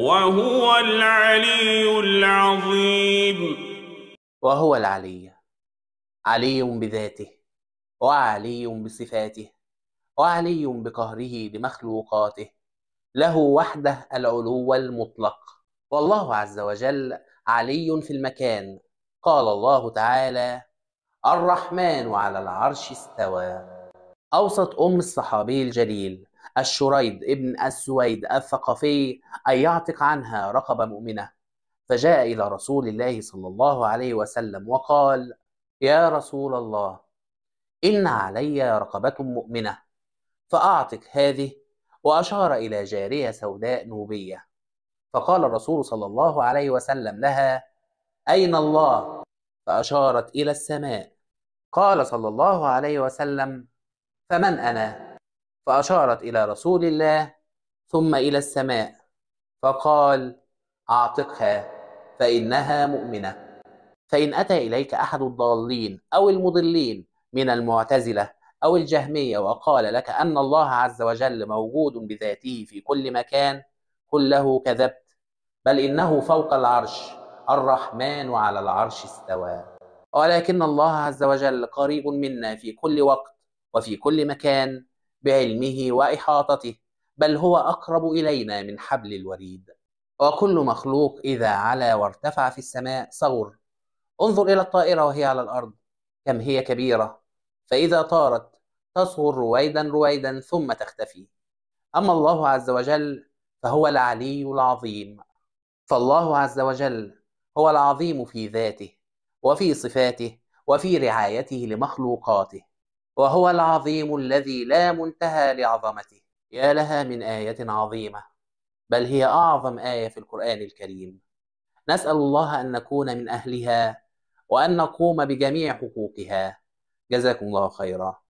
وهو العلي العظيم وهو العلي علي بذاته وعلي بصفاته وعلي بقهره لمخلوقاته له وحده العلو المطلق والله عز وجل علي في المكان قال الله تعالى الرحمن على العرش استوى أوصت أم الصحابي الجليل الشريد ابن السويد الثقفي أن يعتق عنها رقبة مؤمنة فجاء إلى رسول الله صلى الله عليه وسلم وقال يا رسول الله إن علي رقبة مؤمنة فأعتق هذه وأشار إلى جارية سوداء نوبية فقال الرسول صلى الله عليه وسلم لها أين الله؟ فأشارت إلى السماء قال صلى الله عليه وسلم فمن أنا؟ فأشارت إلى رسول الله ثم إلى السماء فقال أعتقها فإنها مؤمنة فإن أتى إليك أحد الضالين أو المضلين من المعتزلة أو الجهمية وقال لك أن الله عز وجل موجود بذاته في كل مكان قل له كذبت بل إنه فوق العرش الرحمن على العرش استوى ولكن الله عز وجل قريب منا في كل وقت وفي كل مكان بعلمه واحاطته بل هو اقرب الينا من حبل الوريد وكل مخلوق اذا علا وارتفع في السماء صغر انظر الى الطائره وهي على الارض كم هي كبيره فاذا طارت تصغر رويدا رويدا ثم تختفي اما الله عز وجل فهو العلي العظيم فالله عز وجل هو العظيم في ذاته وفي صفاته وفي رعايته لمخلوقاته وهو العظيم الذي لا منتهى لعظمته يا لها من آية عظيمة بل هي أعظم آية في القرآن الكريم نسأل الله أن نكون من أهلها وأن نقوم بجميع حقوقها جزاكم الله خيرا